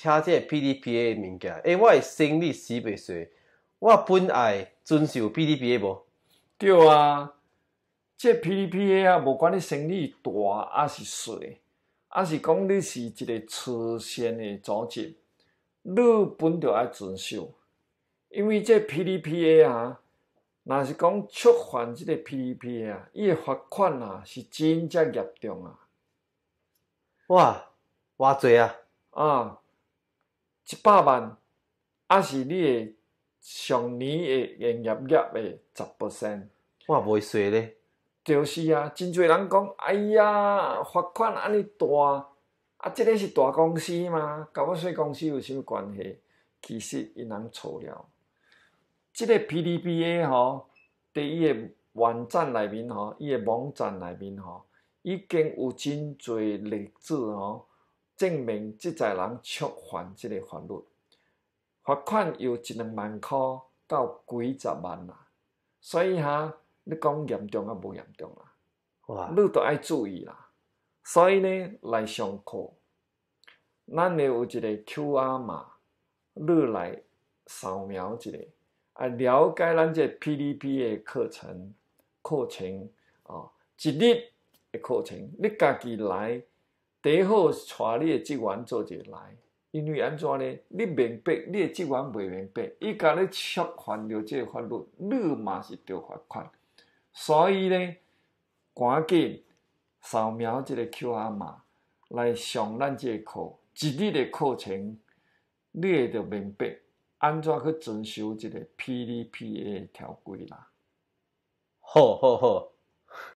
听即个 PDPA 物件，因为我诶生理死袂细，我本爱遵守 PDPA 无？对啊，即个 PDPA 啊，无管你生理大还是细，啊是讲你是一个慈善诶组织，你本着爱遵守，因为即个 PDPA 啊，若是讲触犯即个 PDPA 啊，伊诶罚款啊是真正严重啊！哇，偌济啊，啊！一百万啊，是你的上年的营业额的十 percent。我袂细咧，就是啊，真侪人讲，哎呀，罚款安尼大，啊，即个是大公司嘛，甲我细公司有啥物关系？其实因人错了。这个 PDBA 吼，在伊个网站内面吼，伊个网站内面吼，已经有真侪例子吼。证明即个人触犯即个法律，罚款由一两万块到几十万啦，所以哈，你讲严重啊，无严重啦，你都爱注意啦。所以呢，来上课，咱呢有一个 Q R 码，你来扫描一个啊，了解咱这 P D P 的课程课程啊，一日的课程，你家己来。第好，带你的职员做者来，因为安怎呢？你明白，你的职员袂明白，伊甲你触犯了这个法律，你嘛是着罚款。所以呢，赶紧扫描这个 Q R 码来上咱这个课，一日的课程，你会着明白安怎去遵守这个 P D P A 条规啦。好，好，好。